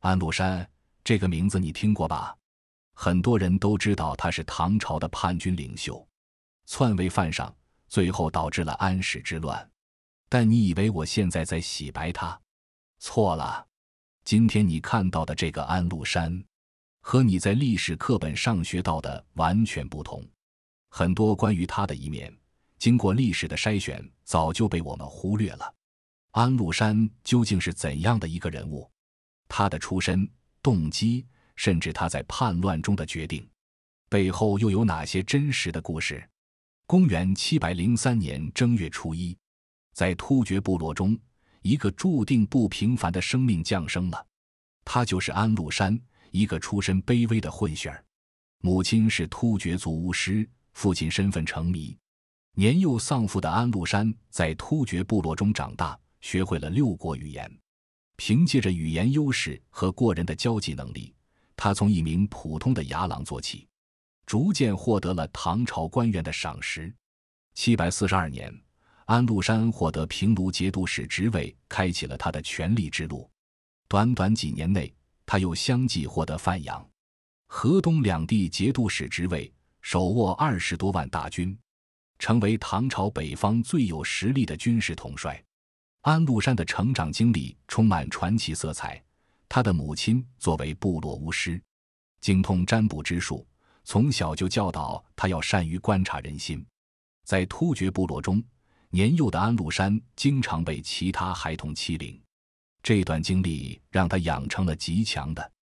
安禄山这个名字你听过吧？很多人都知道他是唐朝的叛军领袖，篡位犯上，最后导致了安史之乱。但你以为我现在在洗白他？错了。今天你看到的这个安禄山，和你在历史课本上学到的完全不同。很多关于他的一面，经过历史的筛选，早就被我们忽略了。安禄山究竟是怎样的一个人物？他的出身、动机，甚至他在叛乱中的决定，背后又有哪些真实的故事？公元七百零三年正月初一，在突厥部落中，一个注定不平凡的生命降生了。他就是安禄山，一个出身卑微的混血儿，母亲是突厥族巫师，父亲身份成谜。年幼丧父的安禄山在突厥部落中长大，学会了六国语言。凭借着语言优势和过人的交际能力，他从一名普通的牙郎做起，逐渐获得了唐朝官员的赏识。七百四十二年，安禄山获得平卢节度使职位，开启了他的权力之路。短短几年内，他又相继获得范阳、河东两地节度使职位，手握二十多万大军，成为唐朝北方最有实力的军事统帅。安禄山的成长经历充满传奇色彩。他的母亲作为部落巫师，精通占卜之术，从小就教导他要善于观察人心。在突厥部落中，年幼的安禄山经常被其他孩童欺凌。这段经历让他养成了极强的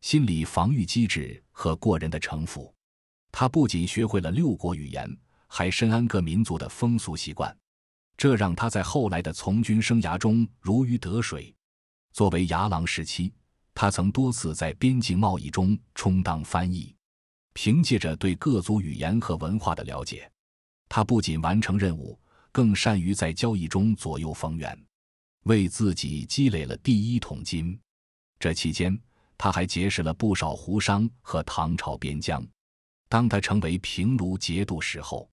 心理防御机制和过人的城府。他不仅学会了六国语言，还深谙各民族的风俗习惯。这让他在后来的从军生涯中如鱼得水。作为牙郎时期，他曾多次在边境贸易中充当翻译，凭借着对各族语言和文化的了解，他不仅完成任务，更善于在交易中左右逢源，为自己积累了第一桶金。这期间，他还结识了不少胡商和唐朝边疆。当他成为平卢节度使后，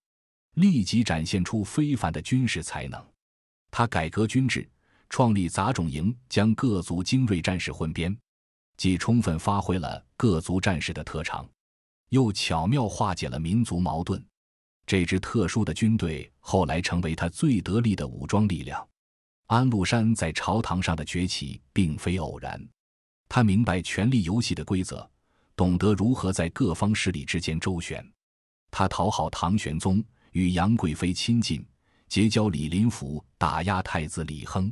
立即展现出非凡的军事才能，他改革军制，创立杂种营，将各族精锐战士混编，既充分发挥了各族战士的特长，又巧妙化解了民族矛盾。这支特殊的军队后来成为他最得力的武装力量。安禄山在朝堂上的崛起并非偶然，他明白权力游戏的规则，懂得如何在各方势力之间周旋，他讨好唐玄宗。与杨贵妃亲近，结交李林甫，打压太子李亨。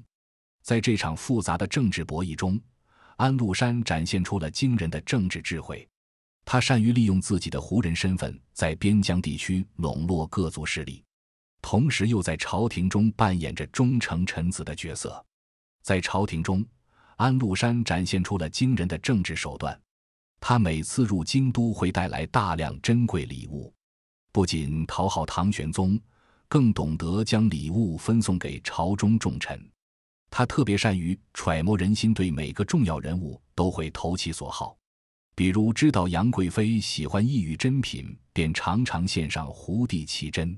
在这场复杂的政治博弈中，安禄山展现出了惊人的政治智慧。他善于利用自己的胡人身份，在边疆地区笼络各族势力，同时又在朝廷中扮演着忠诚臣子的角色。在朝廷中，安禄山展现出了惊人的政治手段。他每次入京都会带来大量珍贵礼物。不仅讨好唐玄宗，更懂得将礼物分送给朝中重臣。他特别善于揣摩人心，对每个重要人物都会投其所好。比如知道杨贵妃喜欢异域珍品，便常常献上胡地奇珍；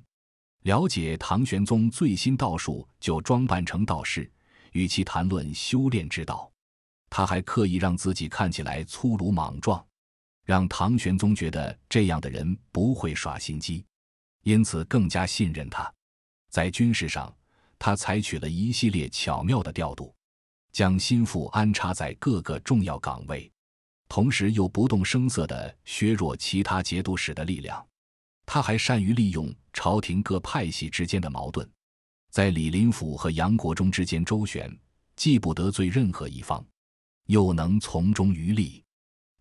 了解唐玄宗最新道术，就装扮成道士，与其谈论修炼之道。他还刻意让自己看起来粗鲁莽撞。让唐玄宗觉得这样的人不会耍心机，因此更加信任他。在军事上，他采取了一系列巧妙的调度，将心腹安插在各个重要岗位，同时又不动声色的削弱其他节度使的力量。他还善于利用朝廷各派系之间的矛盾，在李林甫和杨国忠之间周旋，既不得罪任何一方，又能从中渔利。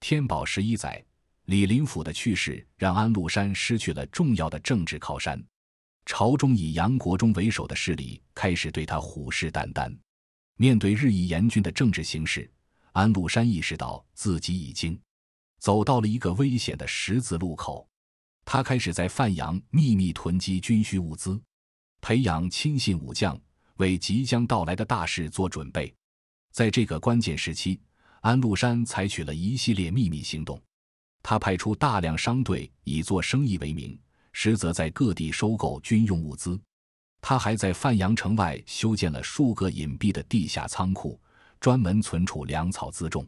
天宝十一载，李林甫的去世让安禄山失去了重要的政治靠山，朝中以杨国忠为首的势力开始对他虎视眈眈。面对日益严峻的政治形势，安禄山意识到自己已经走到了一个危险的十字路口。他开始在范阳秘密囤积军需物资，培养亲信武将，为即将到来的大事做准备。在这个关键时期。安禄山采取了一系列秘密行动，他派出大量商队以做生意为名，实则在各地收购军用物资。他还在范阳城外修建了数个隐蔽的地下仓库，专门存储粮草辎重。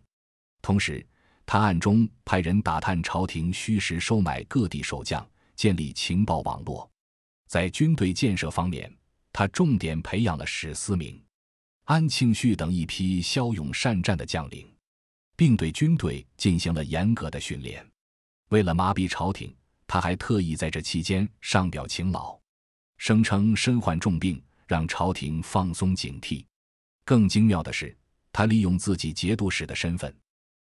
同时，他暗中派人打探朝廷虚实，收买各地守将，建立情报网络。在军队建设方面，他重点培养了史思明、安庆绪等一批骁勇善战的将领。并对军队进行了严格的训练。为了麻痹朝廷，他还特意在这期间上表勤劳，声称身患重病，让朝廷放松警惕。更精妙的是，他利用自己节度使的身份，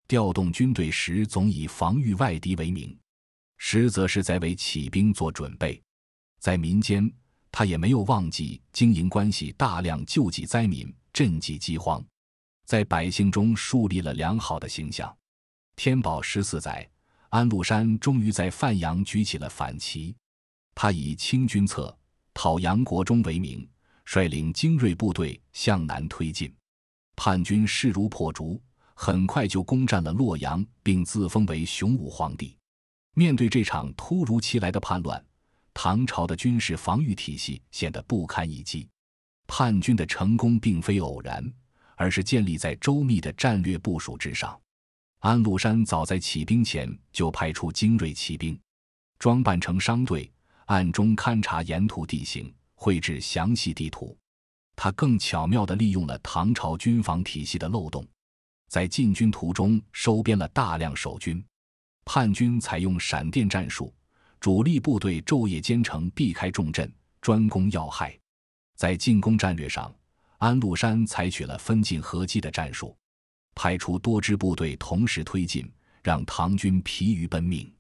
调动军队时总以防御外敌为名，实则是在为起兵做准备。在民间，他也没有忘记经营关系，大量救济灾民，赈济饥荒。在百姓中树立了良好的形象。天宝十四载，安禄山终于在范阳举起了反旗。他以清君侧、讨杨国忠为名，率领精锐部队向南推进。叛军势如破竹，很快就攻占了洛阳，并自封为雄武皇帝。面对这场突如其来的叛乱，唐朝的军事防御体系显得不堪一击。叛军的成功并非偶然。而是建立在周密的战略部署之上。安禄山早在起兵前就派出精锐骑兵，装扮成商队，暗中勘察沿途地形，绘制详细地图。他更巧妙地利用了唐朝军防体系的漏洞，在进军途中收编了大量守军。叛军采用闪电战术，主力部队昼夜兼程，避开重镇，专攻要害。在进攻战略上。安禄山采取了分进合击的战术，派出多支部队同时推进，让唐军疲于奔命。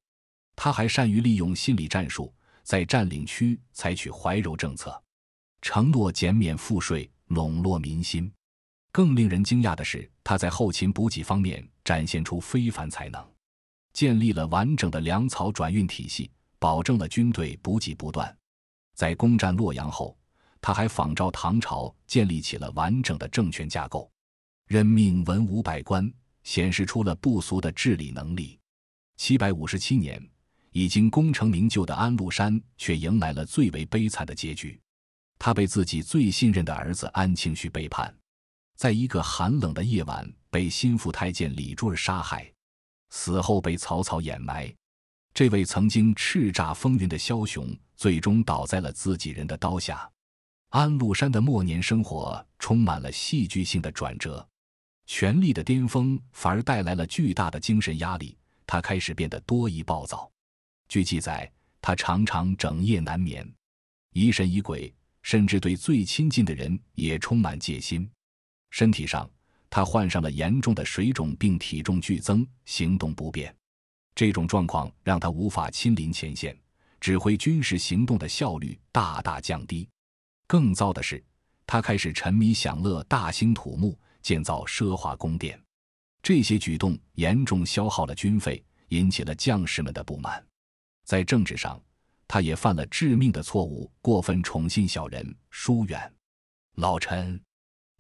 他还善于利用心理战术，在占领区采取怀柔政策，承诺减免赋税，笼络民心。更令人惊讶的是，他在后勤补给方面展现出非凡才能，建立了完整的粮草转运体系，保证了军队补给不断。在攻占洛阳后。他还仿照唐朝建立起了完整的政权架构，任命文武百官，显示出了不俗的治理能力。七百五十七年，已经功成名就的安禄山却迎来了最为悲惨的结局。他被自己最信任的儿子安庆绪背叛，在一个寒冷的夜晚被心腹太监李柱儿杀害，死后被曹操掩埋。这位曾经叱咤风云的枭雄，最终倒在了自己人的刀下。安禄山的末年生活充满了戏剧性的转折，权力的巅峰反而带来了巨大的精神压力。他开始变得多疑暴躁。据记载，他常常整夜难眠，疑神疑鬼，甚至对最亲近的人也充满戒心。身体上，他患上了严重的水肿并体重剧增，行动不便。这种状况让他无法亲临前线，指挥军事行动的效率大大降低。更糟的是，他开始沉迷享乐，大兴土木，建造奢华宫殿。这些举动严重消耗了军费，引起了将士们的不满。在政治上，他也犯了致命的错误，过分宠信小人，疏远老臣，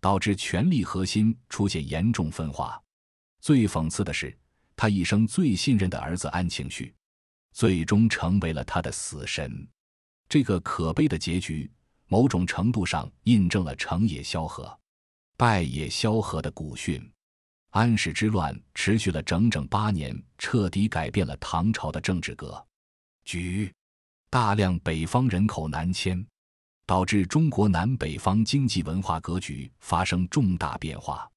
导致权力核心出现严重分化。最讽刺的是，他一生最信任的儿子安庆绪，最终成为了他的死神。这个可悲的结局。某种程度上印证了“成也萧何，败也萧何”的古训。安史之乱持续了整整八年，彻底改变了唐朝的政治格局，大量北方人口南迁，导致中国南北方经济文化格局发生重大变化。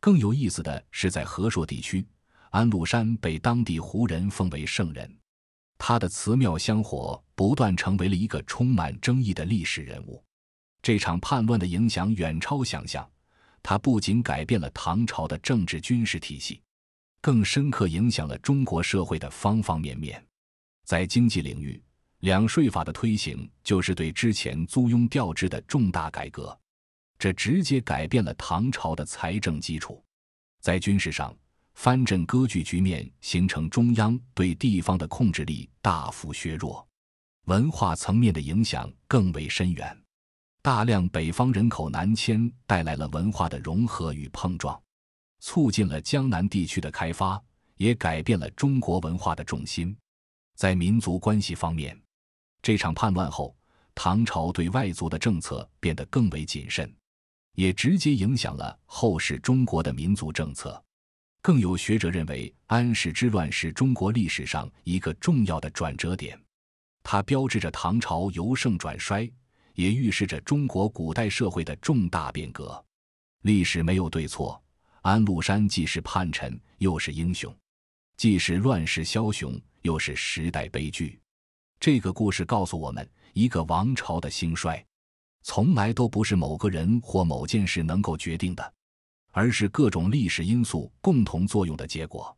更有意思的是，在河朔地区，安禄山被当地胡人奉为圣人。他的祠庙香火不断，成为了一个充满争议的历史人物。这场叛乱的影响远超想象，它不仅改变了唐朝的政治军事体系，更深刻影响了中国社会的方方面面。在经济领域，两税法的推行就是对之前租庸调制的重大改革，这直接改变了唐朝的财政基础。在军事上，藩镇割据局面形成，中央对地方的控制力大幅削弱，文化层面的影响更为深远。大量北方人口南迁带来了文化的融合与碰撞，促进了江南地区的开发，也改变了中国文化的重心。在民族关系方面，这场叛乱后，唐朝对外族的政策变得更为谨慎，也直接影响了后世中国的民族政策。更有学者认为，安史之乱是中国历史上一个重要的转折点，它标志着唐朝由盛转衰，也预示着中国古代社会的重大变革。历史没有对错，安禄山既是叛臣，又是英雄；既是乱世枭雄，又是时代悲剧。这个故事告诉我们，一个王朝的兴衰，从来都不是某个人或某件事能够决定的。而是各种历史因素共同作用的结果。